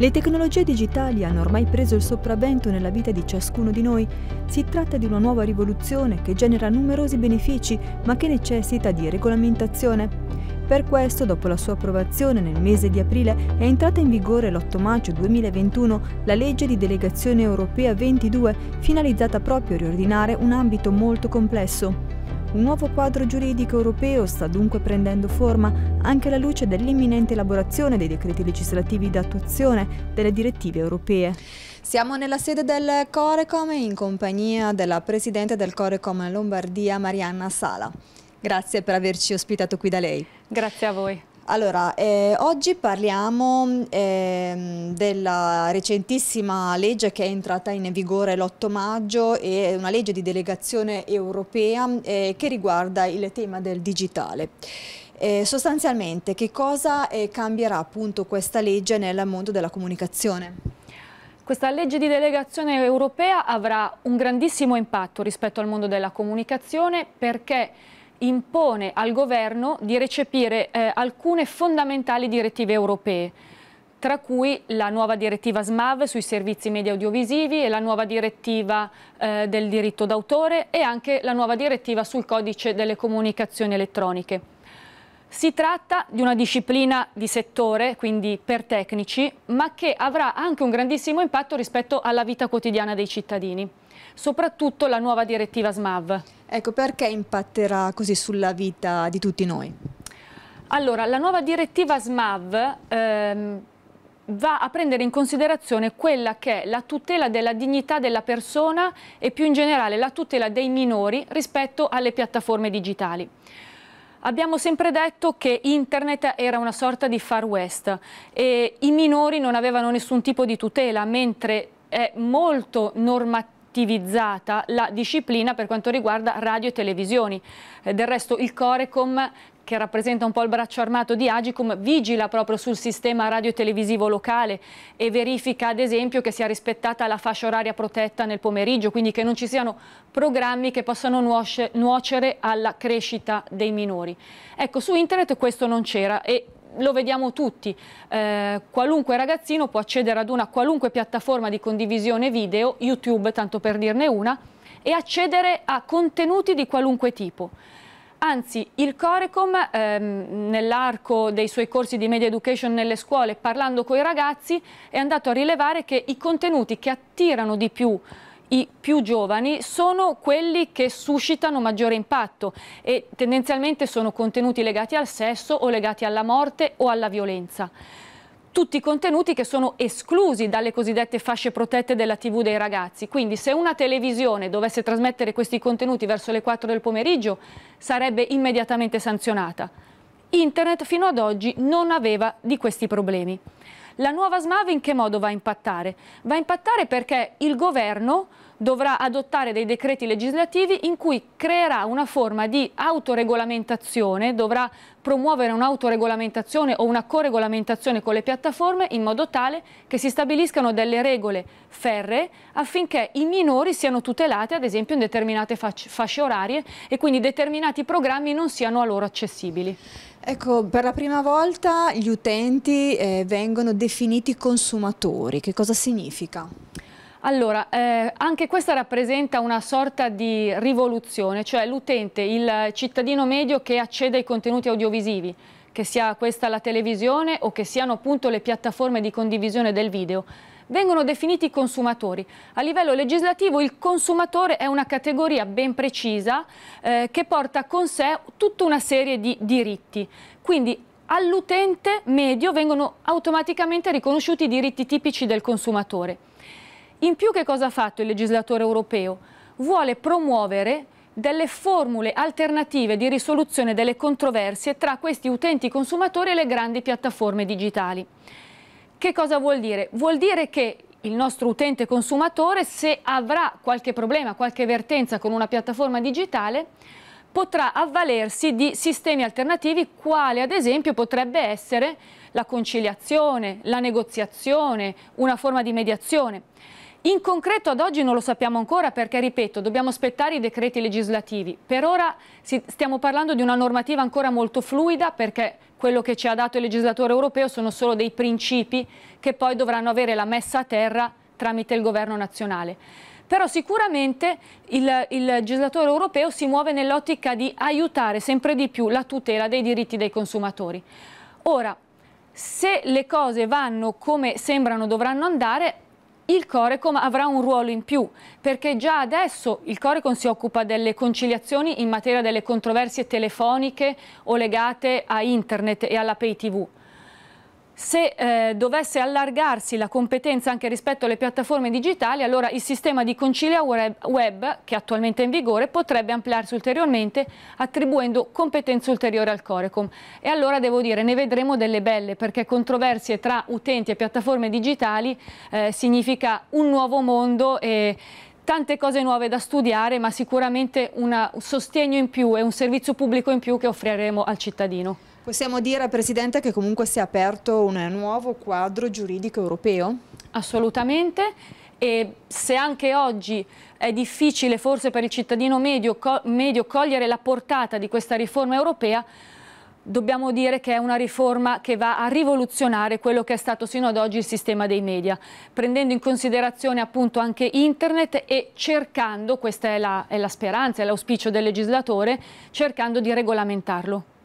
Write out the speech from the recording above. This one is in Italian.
Le tecnologie digitali hanno ormai preso il sopravvento nella vita di ciascuno di noi. Si tratta di una nuova rivoluzione che genera numerosi benefici ma che necessita di regolamentazione. Per questo, dopo la sua approvazione nel mese di aprile, è entrata in vigore l'8 maggio 2021 la legge di delegazione europea 22, finalizzata proprio a riordinare un ambito molto complesso. Un nuovo quadro giuridico europeo sta dunque prendendo forma anche alla luce dell'imminente elaborazione dei decreti legislativi d'attuazione delle direttive europee. Siamo nella sede del Corecom in compagnia della Presidente del Corecom Lombardia Marianna Sala. Grazie per averci ospitato qui da lei. Grazie a voi. Allora, eh, oggi parliamo eh, della recentissima legge che è entrata in vigore l'8 maggio è una legge di delegazione europea eh, che riguarda il tema del digitale. Eh, sostanzialmente che cosa eh, cambierà appunto questa legge nel mondo della comunicazione? Questa legge di delegazione europea avrà un grandissimo impatto rispetto al mondo della comunicazione perché impone al governo di recepire eh, alcune fondamentali direttive europee, tra cui la nuova direttiva SMAV sui servizi media audiovisivi e la nuova direttiva eh, del diritto d'autore e anche la nuova direttiva sul codice delle comunicazioni elettroniche. Si tratta di una disciplina di settore, quindi per tecnici, ma che avrà anche un grandissimo impatto rispetto alla vita quotidiana dei cittadini, soprattutto la nuova direttiva SMAV. Ecco, perché impatterà così sulla vita di tutti noi? Allora, la nuova direttiva SMAV ehm, va a prendere in considerazione quella che è la tutela della dignità della persona e più in generale la tutela dei minori rispetto alle piattaforme digitali. Abbiamo sempre detto che internet era una sorta di far west e i minori non avevano nessun tipo di tutela, mentre è molto normativo la disciplina per quanto riguarda radio e televisioni. Eh, del resto il Corecom che rappresenta un po' il braccio armato di Agicum, vigila proprio sul sistema radiotelevisivo locale e verifica ad esempio che sia rispettata la fascia oraria protetta nel pomeriggio, quindi che non ci siano programmi che possano nuocere alla crescita dei minori. Ecco, su internet questo non c'era e lo vediamo tutti, eh, qualunque ragazzino può accedere ad una qualunque piattaforma di condivisione video, YouTube tanto per dirne una, e accedere a contenuti di qualunque tipo. Anzi, il Corecom ehm, nell'arco dei suoi corsi di media education nelle scuole, parlando con i ragazzi, è andato a rilevare che i contenuti che attirano di più i più giovani sono quelli che suscitano maggiore impatto e tendenzialmente sono contenuti legati al sesso o legati alla morte o alla violenza tutti i contenuti che sono esclusi dalle cosiddette fasce protette della TV dei ragazzi. Quindi se una televisione dovesse trasmettere questi contenuti verso le 4 del pomeriggio sarebbe immediatamente sanzionata. Internet fino ad oggi non aveva di questi problemi. La nuova SMAV in che modo va a impattare? Va a impattare perché il governo dovrà adottare dei decreti legislativi in cui creerà una forma di autoregolamentazione, dovrà promuovere un'autoregolamentazione o una coregolamentazione con le piattaforme in modo tale che si stabiliscano delle regole ferree affinché i minori siano tutelati ad esempio in determinate fasce orarie e quindi determinati programmi non siano a loro accessibili. Ecco, per la prima volta gli utenti eh, vengono definiti consumatori. Che cosa significa? Allora, eh, anche questa rappresenta una sorta di rivoluzione, cioè l'utente, il cittadino medio che accede ai contenuti audiovisivi, che sia questa la televisione o che siano appunto le piattaforme di condivisione del video vengono definiti consumatori. A livello legislativo il consumatore è una categoria ben precisa eh, che porta con sé tutta una serie di diritti. Quindi all'utente medio vengono automaticamente riconosciuti i diritti tipici del consumatore. In più che cosa ha fatto il legislatore europeo? Vuole promuovere delle formule alternative di risoluzione delle controversie tra questi utenti consumatori e le grandi piattaforme digitali. Che cosa vuol dire? Vuol dire che il nostro utente consumatore, se avrà qualche problema, qualche vertenza con una piattaforma digitale, potrà avvalersi di sistemi alternativi, quale ad esempio potrebbe essere la conciliazione, la negoziazione, una forma di mediazione. In concreto ad oggi non lo sappiamo ancora perché, ripeto, dobbiamo aspettare i decreti legislativi. Per ora stiamo parlando di una normativa ancora molto fluida perché quello che ci ha dato il legislatore europeo sono solo dei principi che poi dovranno avere la messa a terra tramite il governo nazionale. Però sicuramente il, il legislatore europeo si muove nell'ottica di aiutare sempre di più la tutela dei diritti dei consumatori. Ora, se le cose vanno come sembrano dovranno andare, il Corecom avrà un ruolo in più perché già adesso il Corecom si occupa delle conciliazioni in materia delle controversie telefoniche o legate a internet e alla pay tv se eh, dovesse allargarsi la competenza anche rispetto alle piattaforme digitali, allora il sistema di concilia web, web che attualmente è in vigore potrebbe ampliarsi ulteriormente attribuendo competenze ulteriori al Corecom. E allora devo dire, ne vedremo delle belle perché controversie tra utenti e piattaforme digitali eh, significa un nuovo mondo e tante cose nuove da studiare, ma sicuramente una, un sostegno in più e un servizio pubblico in più che offriremo al cittadino. Possiamo dire, Presidente, che comunque si è aperto un nuovo quadro giuridico europeo? Assolutamente. E se anche oggi è difficile forse per il cittadino medio, co medio cogliere la portata di questa riforma europea, dobbiamo dire che è una riforma che va a rivoluzionare quello che è stato sino ad oggi il sistema dei media, prendendo in considerazione appunto anche internet e cercando, questa è la, è la speranza, è l'auspicio del legislatore, cercando di regolamentarlo.